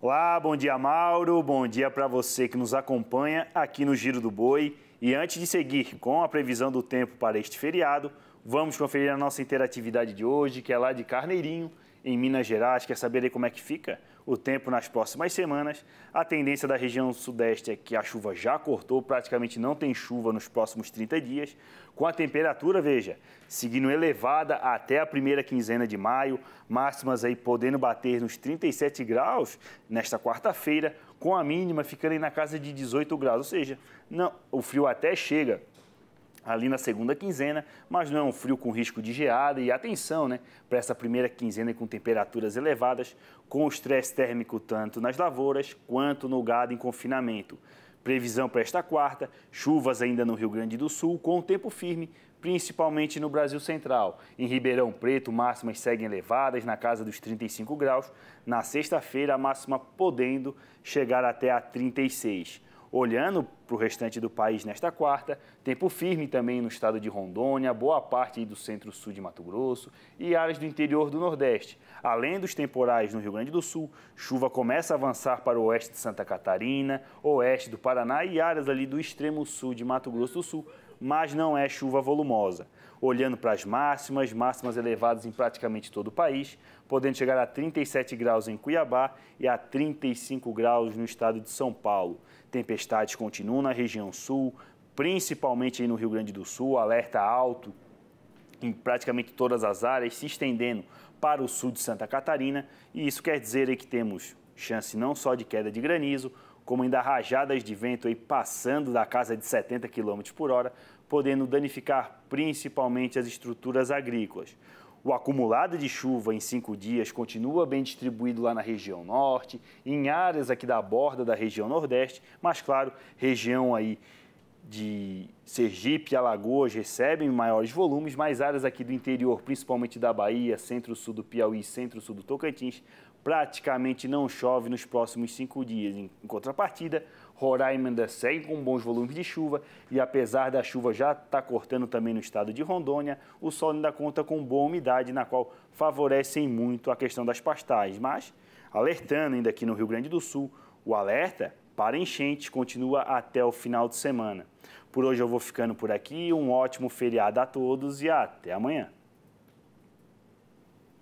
Olá, bom dia Mauro, bom dia para você que nos acompanha aqui no Giro do Boi. E antes de seguir com a previsão do tempo para este feriado, vamos conferir a nossa interatividade de hoje, que é lá de Carneirinho em Minas Gerais, quer saber como é que fica o tempo nas próximas semanas. A tendência da região sudeste é que a chuva já cortou, praticamente não tem chuva nos próximos 30 dias, com a temperatura, veja, seguindo elevada até a primeira quinzena de maio, máximas aí podendo bater nos 37 graus nesta quarta-feira, com a mínima ficando aí na casa de 18 graus, ou seja, não, o frio até chega ali na segunda quinzena, mas não é um frio com risco de geada e atenção, né, para essa primeira quinzena com temperaturas elevadas, com o estresse térmico tanto nas lavouras quanto no gado em confinamento. Previsão para esta quarta, chuvas ainda no Rio Grande do Sul com o tempo firme, principalmente no Brasil Central. Em Ribeirão Preto, máximas seguem elevadas na casa dos 35 graus. Na sexta-feira, a máxima podendo chegar até a 36. Olhando para o restante do país nesta quarta. Tempo firme também no estado de Rondônia, boa parte do centro-sul de Mato Grosso e áreas do interior do Nordeste. Além dos temporais no Rio Grande do Sul, chuva começa a avançar para o oeste de Santa Catarina, oeste do Paraná e áreas ali do extremo sul de Mato Grosso do Sul, mas não é chuva volumosa. Olhando para as máximas, máximas elevadas em praticamente todo o país, podendo chegar a 37 graus em Cuiabá e a 35 graus no estado de São Paulo. Tempestades continuam na região sul, principalmente no Rio Grande do Sul, alerta alto em praticamente todas as áreas, se estendendo para o sul de Santa Catarina. E isso quer dizer que temos chance não só de queda de granizo, como ainda rajadas de vento aí passando da casa de 70 km por hora, podendo danificar principalmente as estruturas agrícolas. O acumulado de chuva em cinco dias continua bem distribuído lá na região norte, em áreas aqui da borda da região nordeste, mas claro, região aí de Sergipe, Alagoas recebem maiores volumes, mas áreas aqui do interior, principalmente da Bahia, centro-sul do Piauí, centro-sul do Tocantins, praticamente não chove nos próximos cinco dias. Em contrapartida, Roraima ainda segue com bons volumes de chuva e apesar da chuva já estar tá cortando também no estado de Rondônia, o sol ainda conta com boa umidade, na qual favorecem muito a questão das pastagens. Mas, alertando ainda aqui no Rio Grande do Sul, o alerta para enchente continua até o final de semana. Por hoje eu vou ficando por aqui. Um ótimo feriado a todos e até amanhã.